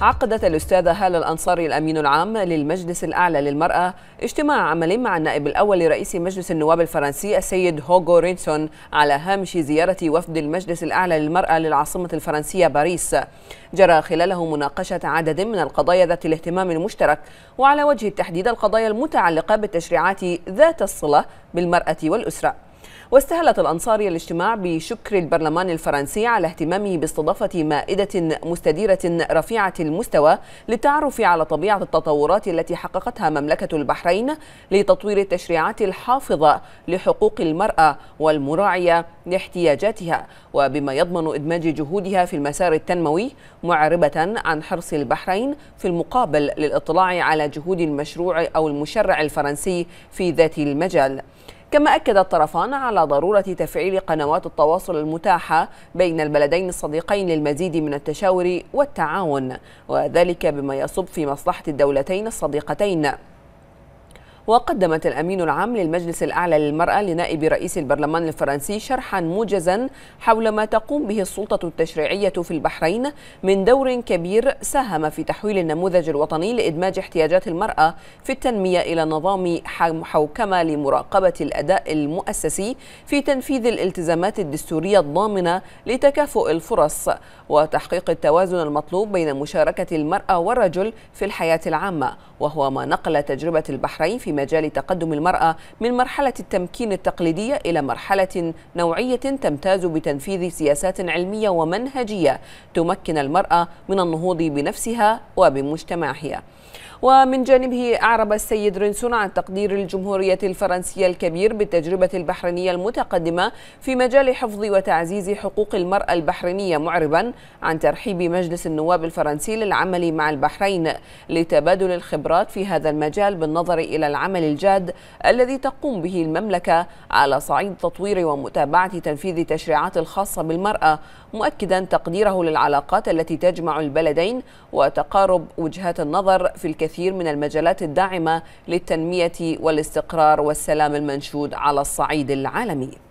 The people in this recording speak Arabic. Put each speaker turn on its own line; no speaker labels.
عقدت الأستاذة هالة الأنصاري الأمين العام للمجلس الأعلى للمرأة اجتماع عملي مع النائب الأول لرئيس مجلس النواب الفرنسي السيد هوغو رينسون على هامش زيارة وفد المجلس الأعلى للمرأة للعاصمة الفرنسية باريس جرى خلاله مناقشة عدد من القضايا ذات الاهتمام المشترك وعلى وجه التحديد القضايا المتعلقة بالتشريعات ذات الصلة بالمرأة والأسرة واستهلت الأنصاري الاجتماع بشكر البرلمان الفرنسي على اهتمامه باستضافة مائدة مستديرة رفيعة المستوى للتعرف على طبيعة التطورات التي حققتها مملكة البحرين لتطوير التشريعات الحافظة لحقوق المرأة والمراعية لاحتياجاتها وبما يضمن إدماج جهودها في المسار التنموي معربة عن حرص البحرين في المقابل للاطلاع على جهود المشروع أو المشرع الفرنسي في ذات المجال كما أكد الطرفان على ضرورة تفعيل قنوات التواصل المتاحة بين البلدين الصديقين للمزيد من التشاور والتعاون وذلك بما يصب في مصلحة الدولتين الصديقتين وقدمت الأمين العام للمجلس الأعلى للمرأة لنائب رئيس البرلمان الفرنسي شرحا موجزا حول ما تقوم به السلطة التشريعية في البحرين من دور كبير ساهم في تحويل النموذج الوطني لإدماج احتياجات المرأة في التنمية إلى نظام حوكمه لمراقبة الأداء المؤسسي في تنفيذ الالتزامات الدستورية الضامنة لتكافؤ الفرص وتحقيق التوازن المطلوب بين مشاركة المرأة والرجل في الحياة العامة وهو ما نقل تجربة البحرين في في مجال تقدم المرأة من مرحلة التمكين التقليدية إلى مرحلة نوعية تمتاز بتنفيذ سياسات علمية ومنهجية تمكن المرأة من النهوض بنفسها وبمجتمعها ومن جانبه أعرب السيد رينسون عن تقدير الجمهورية الفرنسية الكبير بالتجربة البحرينية المتقدمة في مجال حفظ وتعزيز حقوق المرأة البحرينية معربا عن ترحيب مجلس النواب الفرنسي للعمل مع البحرين لتبادل الخبرات في هذا المجال بالنظر إلى العمل الجاد الذي تقوم به المملكة على صعيد تطوير ومتابعة تنفيذ التشريعات الخاصة بالمرأة مؤكدا تقديره للعلاقات التي تجمع البلدين وتقارب وجهات النظر في الكثير الكثير من المجالات الداعمة للتنمية والاستقرار والسلام المنشود على الصعيد العالمي